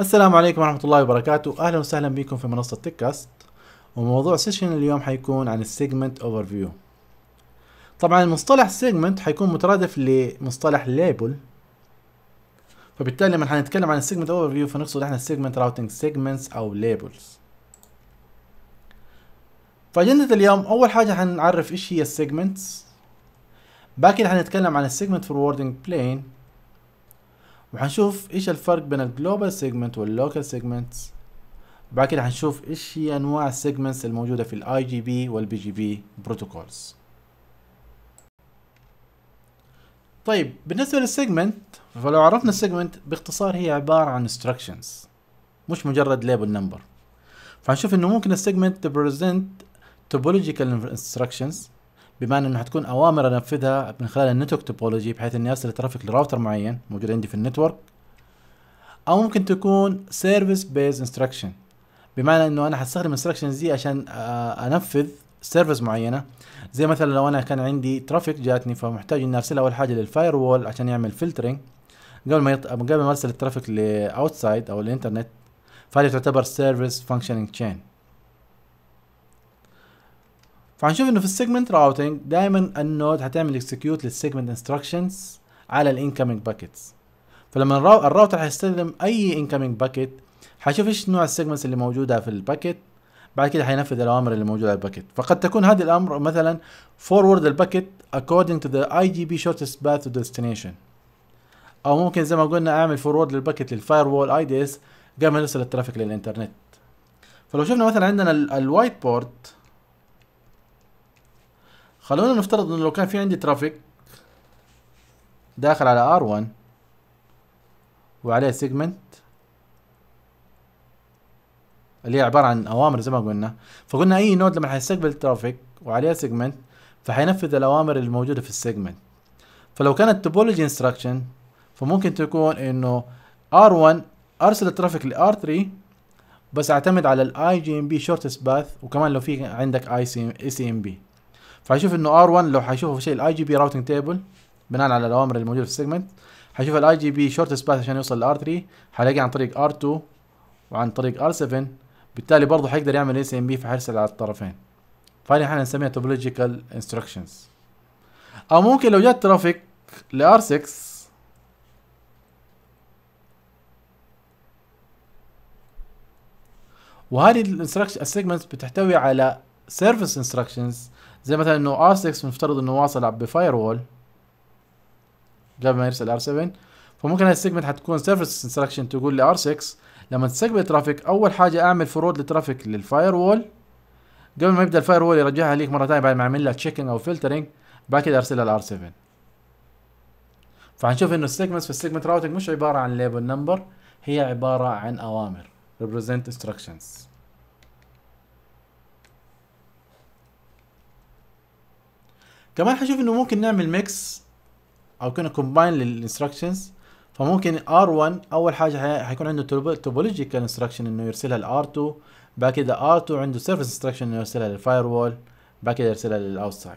السلام عليكم ورحمة الله وبركاته أهلا وسهلا بكم في منصة تكاست وموضوع سيشن اليوم حيكون عن السيجمنت اوفر فيو طبعا المصطلح سيجمنت حيكون مترادف لمصطلح ليبل فبالتالي لما حنتكلم عن السيجمنت اوفر فيو فنقصد احنا السيجمنت راوتنج سيجمنتس او ليبلز فاجندة اليوم اول حاجة حنعرف ايش هي السيجمنتس باكر حنتكلم عن السيجمنت فوروردنج بلين وحنشوف ايش الفرق بين الجلوبال سيجمنت واللوكال سيجمنت بعد كده حنشوف ايش هي انواع السيجمنتس الموجوده في الاي جي بي والبي جي بي بروتوكولز طيب بالنسبه للسيجمنت فلو عرفنا السيجمنت باختصار هي عباره عن instructions مش مجرد ليبل نمبر فهنشوف انه ممكن السيجمنت تبريزنت topological instructions بمعنى انه حتكون اوامر انفذها من خلال النتورك توبولوجي بحيث اني ارسل ترافيك لراوتر معين موجود عندي في النتورك او ممكن تكون سيرفيس بيز انستراكشن بمعنى انه انا حستخدم انستراكشن دي عشان آه، انفذ سيرفيس معينه زي مثلا لو انا كان عندي ترافيك جاتني فمحتاج اني ارسلها اول حاجه للفاير وول عشان يعمل فلترنج قبل ما يط... قبل ما ارسل الترافيك لاوتسايد او الانترنت فهذه تعتبر سيرفيس فانكشننج تشين فهنشوف انه في السيجمنت راوتنج دايما النود هتعمل اكسكيوت للسيجمنت انستراكشنز على الانكمينج باكيتس فلما الراوتر هيستلم اي انكمينج باكيت هيشوف ايش نوع السيجمنتس اللي موجوده في الباكيت بعد كده هينفذ الاوامر اللي موجوده على الباكيت فقد تكون هذه الامر مثلا forward الباكيت according to the IGP shortest path to destination او ممكن زي ما قلنا اعمل forward للباكيت وول اي دي اس قبل ما يوصل الترافيك للانترنت فلو شفنا مثلا عندنا الوايت بورد خلونا نفترض انه لو كان في عندي ترافيك داخل على R1 وعليه سيجمنت اللي هي عبارة عن أوامر زي ما قلنا فقلنا أي نود لما حيستقبل ترافيك وعليها سيجمنت فحينفذ الأوامر الموجودة في السيجمنت فلو كانت توبولوجي انستراكشن فممكن تكون إنه R1 أرسل الترافيك ل R3 بس أعتمد على ال IGMP shortest path وكمان لو في عندك ICMP فهشوف انه ار1 لو حشوفه في شيء الاي جي بي راوتنج تيبل بناء على الاوامر الموجوده في السيجمنت حشوف الاي جي بي شورتست باث عشان يوصل لار 3 حلاقيه عن طريق ار 2 وعن طريق ار 7 بالتالي برضه حيقدر يعمل اس ام بي فحيرسل على الطرفين فهذه احنا نسميها توبولوجيكال انستركشنز او ممكن لو جات ترافيك لار 6 وهذه الانستركشن السيجمنتس بتحتوي على سيرفيس انستركشنز زي مثلا انه ار 6 مفترض انه واصل بفاير وول قبل ما يرسل ار 7 فممكن هاي السيجمنت حتكون سيرفيس انستراكشن تقول لي ار 6 لما تستقبل ترافيك اول حاجه اعمل فرود لترافيك للفاير وول قبل ما يبدا الفاير وول يرجعها ليك مره ثانيه بعد ما اعمل لها تشيكنج او فلترنج بعد كده ارسلها لار 7 فهنشوف انه السيجمنت في السيجمنت راوتنج مش عباره عن ليبل نمبر هي عباره عن اوامر represent instructions كمان حشوف انه ممكن نعمل ميكس او كنا كومباين للانستركشنز فممكن R1 اول حاجه حيكون عنده توبولوجيكال انستركشن انه يرسلها لار R2 بعد كده R2 عنده سيرفيس انستركشن انه يرسلها للفاير وول بعد كده يرسلها للاوتسايد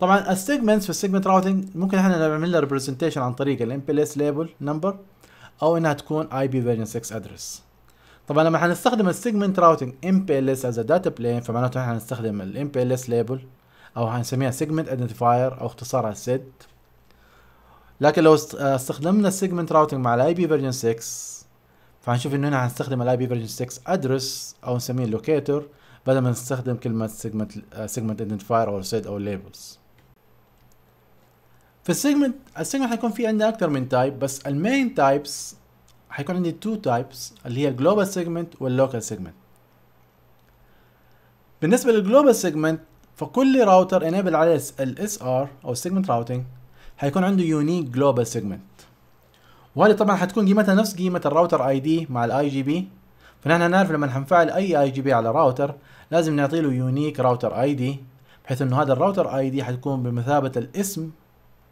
طبعا السيجمنتس في السيجمنت راوتنج ممكن احنا نعمل لها ريبريزنتيشن عن طريق الام بي اس ليبل نمبر او انها تكون اي بي فيرجن 6 ادرس طبعا لما حنستخدم السيجمنت راوتنج ام بي ال اس از داتا بلين فمعناته احنا هنستخدم الام بي ال اس ليبل او هنسميها سيجمنت ايدنتيفاير او اختصارها سيد لكن لو استخدمنا سيجمنت راوتنج مع الاي بي فيرجن 6 فهنشوف انه هنا هنستخدم الاي بي فيرجن 6 ادرس او نسميه لوكيتور بدل ما نستخدم كلمه سيجمنت سيجمنت ايدنتيفاير او سيد او ليبلز في السيجمنت السيجمنت حيكون في عندنا اكثر من تايب بس المين تايبس حيكون عندي تو تايبس اللي هي الجلوبال سيجمنت واللوكال سيجمنت بالنسبه للجلوبال سيجمنت فكل راوتر انيبل عليه الاس ار او السيجمنت راوتنج هيكون عنده يونيك جلوبال سيجمنت وهذه طبعا حتكون قيمتها نفس قيمه الراوتر اي دي مع الاي جي بي فنحن نعرف لما حنفعل اي اي جي بي على راوتر لازم نعطي له يونيك راوتر اي دي بحيث انه هذا الراوتر اي دي حتكون بمثابه الاسم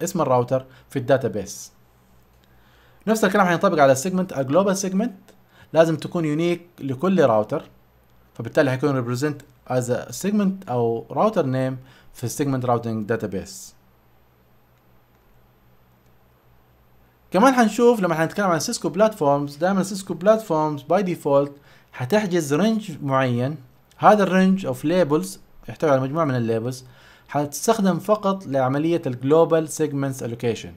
اسم الراوتر في بيس نفس الكلام حينطبق على السيجمنت الجلوبال سيجمنت لازم تكون يونيك لكل راوتر فبالتالي هيكون ريبريزنت از سيجمنت او راوتر نيم في السيجمنت راوتنج داتابيس كمان هنشوف لما هنتكلم عن سيسكو بلاتفورمز دائما سيسكو بلاتفورمز باي ديفولت هتحجز رينج معين هذا الرينج اوف ليبلز يحتوي على مجموعه من الليبلز هتستخدم فقط لعمليه الجلوبال سيجمنتس الوكيشن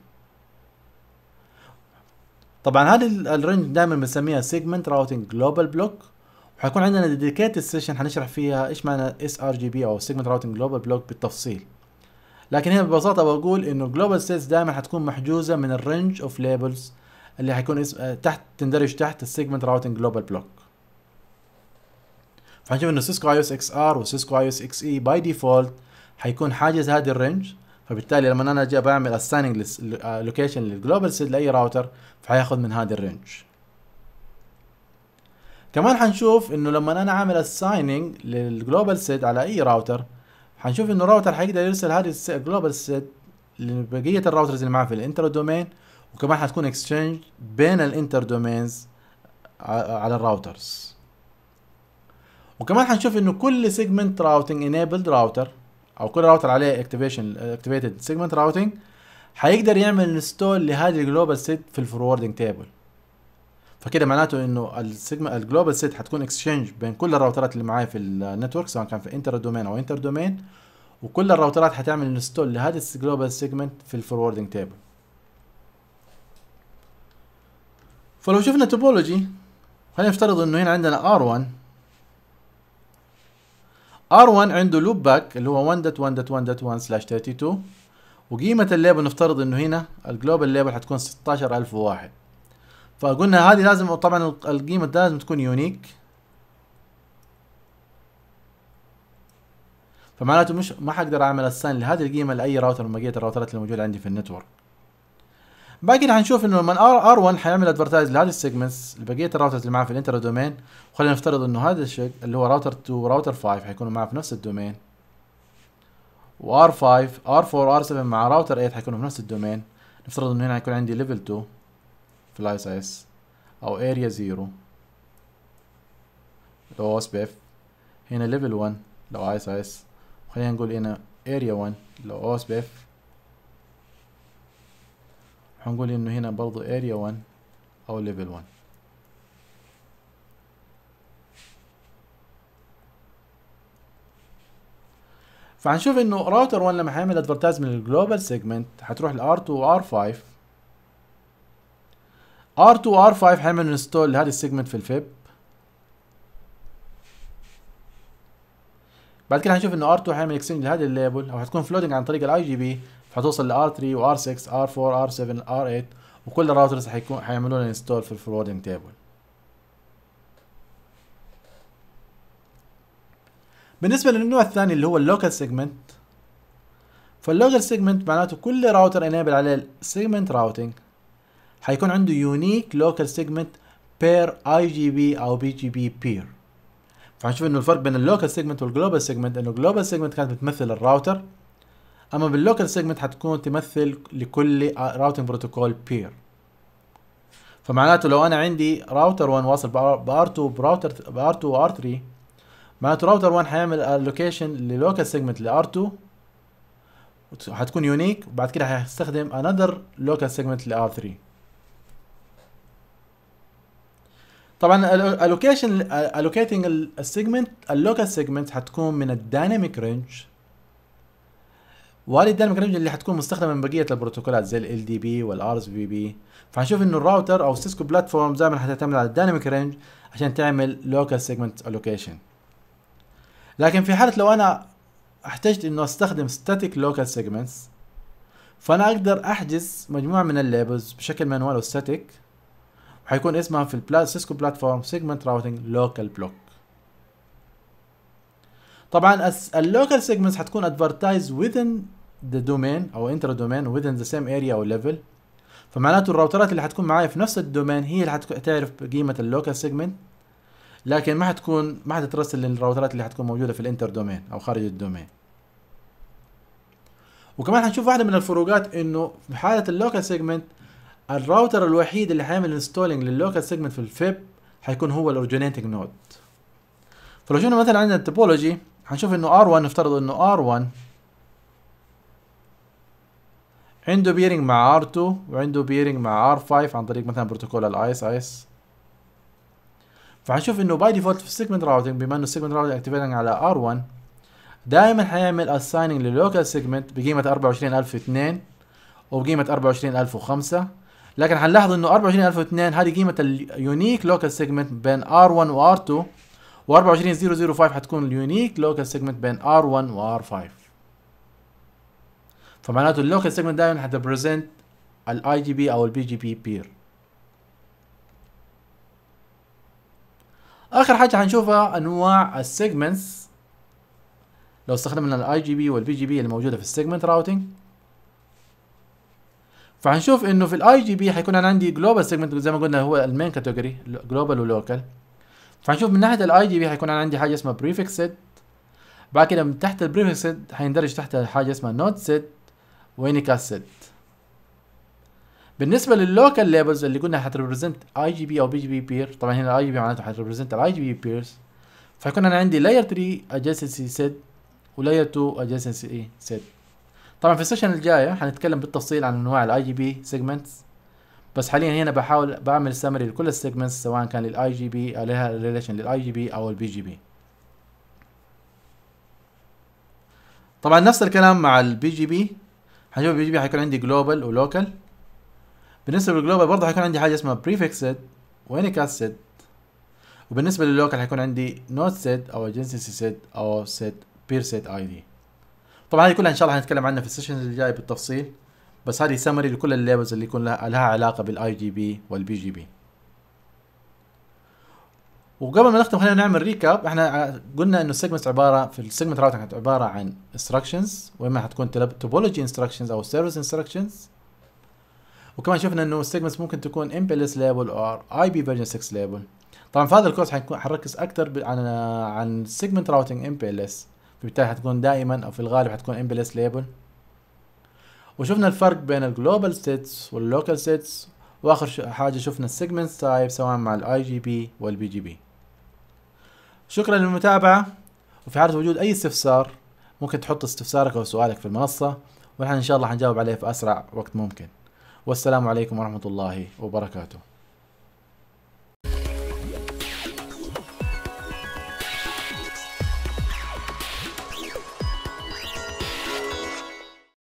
طبعا هذا الرينج دائما بنسميها سيجمنت راوتنج جلوبال بلوك وحيكون عندنا ديديكيتد سيشن حنشرح فيها ايش معنى اس ار جي بي او سيجمنت راوتنج جلوبال بلوك بالتفصيل لكن هنا ببساطه بقول انه جلوبال سيتس دائما حتكون محجوزه من الرينج اوف ليبلز اللي حيكون اسم تحت تندرج تحت السيجمنت راوتنج جلوبال بلوك فحنشوف انه سيسكو اي اس اكس ار وسيسكو اي اس اكس اي باي ديفولت حيكون حاجز هذه الرينج فبالتالي لما انا اجي بعمل اسايننج لوكيشن للجلوبال سيت لاي راوتر فحياخذ من هذه الرينج كمان حنشوف انه لما انا عامل الساينينج للجلوبال سيت على اي راوتر حنشوف انه الراوتر حيقدر يرسل هذه الجلوبال سيت لبقيه الراوترز اللي معاه في الانتر دومين وكمان حتكون اكسشينج بين الانتر دومينز على الراوترز وكمان حنشوف انه كل سيجمنت راوتنج انيبلد راوتر او كل راوتر عليه اكتيفيشن اكتيفيتد سيجمنت راوتنج حيقدر يعمل انستول لهذه الجلوبال سيت في الفوروردنج تيبل فكده معناته انه السيجما الجلوبال سيت حتكون اكسشينج بين كل الراوترات اللي معايا في النتورك سواء كان في انتر دومين او انتر دومين وكل الراوترات حتعمل انستول لهذا الجلوبال سيجمنت في الفوروردنج تيبل فلو شفنا توبولوجي خلينا نفترض انه هنا عندنا ار 1 ار 1 عنده لوب باك اللي هو 1.1.1.1/32 وقيمة الليبل نفترض انه هنا الجلوبال ليبل حتكون 16001 فقلنا هذه لازم طبعا القيمة ده لازم تكون يونيك فمعناته مش ما حقدر اعمل الساين لهذه القيمة لأي راوتر من بقية الراوترات اللي موجودة عندي في النتورك باقي حنشوف انه لما ار 1 حيعمل ادفرتايز لهذه السيجمنتس لبقيه الراوترز اللي معاه في الانتر دومين وخلينا نفترض انه هذا الشيء اللي هو راوتر 2 وراوتر 5 حيكونوا معاه في نفس الدومين وار 5 ار 4 ار 7 مع راوتر 8 حيكونوا في نفس الدومين نفترض انه هنا حيكون عندي ليفل 2 في الاي اس او اريا زيرو اللي هو وصف اف هنا ليفل 1 لو اي اس اس خلينا نقول هنا اريا 1 اللي هو وصف اف هنقول انه هنا برضو اريا 1 او ليفل 1 فهنشوف انه راوتر 1 لما هيعمل ادفرتايزمنت للجلوبال سيجمنت هتروح لار 2 وار 5 r 2 r 5 هنعمل انستول لهذا السيجمنت في الفيب بعد كده هنشوف انه r 2 هيعمل اكسنج لهذا الليبل او هتكون فلوتنج عن طريق الاي جي بي فهتوصل ل R3 و R6 R4 R7 R8 وكل الراوترز هيكون هيعملوا انستول في الفلوتنج تيبل بالنسبة للنوع الثاني اللي هو اللوكال سيجمنت فاللوكال سيجمنت معناته كل راوتر انيبل عليه سيجمنت راوتنج حيكون عنده يونيك لوكال سيجمنت بير اي جي بي او بي جي بي بير فهنشوف انه الفرق بين اللوكال سيجمنت والجلوبال سيجمنت انه الجلوبال سيجمنت كانت بتمثل الراوتر اما باللوكال سيجمنت حتكون تمثل لكل راوتنج بروتوكول بير فمعناته لو انا عندي راوتر 1 واصل بار 2 براوتر بار 2 وار 3 معناته راوتر 1 حيعمل اللوكيشن للوكال سيجمنت لار 2 وحتكون يونيك وبعد كده هيستخدم انذر لوكال سيجمنت لار 3 طبعا الالوكيشن الالوكيتنج السيجمنت اللوكال سيجمنت حتكون من الدايناميك رينج وهذه الدايناميك رينج اللي حتكون مستخدمه من بقيه البروتوكولات زي ال دي بي اس بي بي فحنشوف انه الراوتر او السيسكو بلاتفورم دائما حتعتمد على الدايناميك رينج عشان تعمل لوكال سيجمنت الوكيشن لكن في حاله لو انا احتجت انه استخدم ستاتيك لوكال سيجمنتس فانا اقدر احجز مجموعه من الليبلز بشكل مانوال وستاتيك حيكون اسمها في البلا... سيسكو بلاتفورم سيجمنت راوتنج لوكال بلوك طبعا اللوكال سيجمنتس حتكون ادفرتايز within the domain او انتر دومين within the same area او level فمعناته الراوترات اللي حتكون معايا في نفس الدومين هي اللي حتعرف قيمه اللوكال سيجمنت لكن ما حتكون ما حتترسل للراوترات اللي حتكون موجوده في الانتر دومين او خارج الدومين وكمان حنشوف واحده من الفروقات انه في حاله اللوكال سيجمنت الراوتر الوحيد اللي حيعمل انستولينج لللوكال سيجمنت في الفيب حيكون هو الاوريجينيتنج نود فلو جينا مثلا عندنا التوبولوجي هنشوف انه R1 نفترض انه R1 عنده بيرنج مع R2 وعنده بيرنج مع R5 عن طريق مثلا بروتوكول الايس ايس فهنشوف انه باي ديفولت في السيجمنت راوتنج بما انه السيجمنت راوتنج اكتيفيتنج على R1 دائما حيعمل اسايننج للوكال سيجمنت بقيمة 24002 وبقيمة 24005 لكن هنلاحظ انه 24002 هذه قيمه اليونيك لوكال سيجمنت بين R1 و R2 و 24005 حتكون اليونيك لوكال سيجمنت بين R1 و R5 فمعناته اللوكال سيجمنت دائما حتبريزنت الاي جي او الـ BGP peer بير اخر حاجه هنشوفها انواع السيجمنتس لو استخدمنا الـ IGB والـ BGP الموجوده في السيجمنت routing فهنشوف انه في الاي جي بي حيكون انا عندي جلوبال سيجمنت زي ما قلنا هو المين كاتيجوري جلوبال ولوكال فهنشوف من ناحيه الاي جي بي حيكون انا عندي حاجه اسمها بريفكس سيت بعد كده من تحت البريفكس سيت حيندرج تحت حاجه اسمها نوت سيت وينيكاس سيت بالنسبه لللوكال ليبلز اللي قلنا هتريبريزنت اي جي بي او بي جي بي بير طبعا هنا الاي جي بي معناته هتريبريزنت الاي جي بي بيرز فهيكون انا عندي لاير 3 ادجسنسي سيت ولاير 2 adjacency سيت طبعا في السيشن الجايه حنتكلم بالتفصيل عن انواع الاي جي بي سيجمنتس بس حاليا هنا بحاول بعمل سمري لكل السيجمنتس سواء كان للاي جي بي او لها ريليشن للاي جي بي او البي جي بي طبعا نفس الكلام مع البي جي بي هنشوف البي جي بي حيكون عندي جلوبال ولوكال بالنسبه للجلوبال برضه حيكون عندي حاجه اسمها بريفكسد وinicast set وبالنسبه لللوكال حيكون عندي نوت set او agency set او set peer set id طبعا هذه كلها ان شاء الله حنتكلم عنها في السيشنز الجايه بالتفصيل بس هذه سمري لكل الليبلز اللي يكون لها, لها علاقه بالاي جي بي والبي جي بي وقبل ما نختم خلينا نعمل ريكاب احنا قلنا انه السيجمنت عباره في السيجمنت راوتنج عباره عن انستراكشنز واما حتكون توبولوجي انستراكشنز او سيرفيس انستراكشنز وكمان شفنا انه السيجمنت ممكن تكون امبلس ليبل او اي بي فيرجن 6 ليبل طبعا في هذا الكورس حنركز اكثر عن عن سيجمنت راوتنج امبلس فبالتالي حتكون دائما او في الغالب حتكون امبلس ليبل وشفنا الفرق بين الجلوبال سيتس واللوكال سيتس واخر حاجه شفنا السيجمنت تايب سواء مع الاي جي بي والبي جي بي شكرا للمتابعه وفي حاله وجود اي استفسار ممكن تحط استفسارك او سؤالك في المنصه ونحن ان شاء الله حنجاوب عليه في اسرع وقت ممكن والسلام عليكم ورحمه الله وبركاته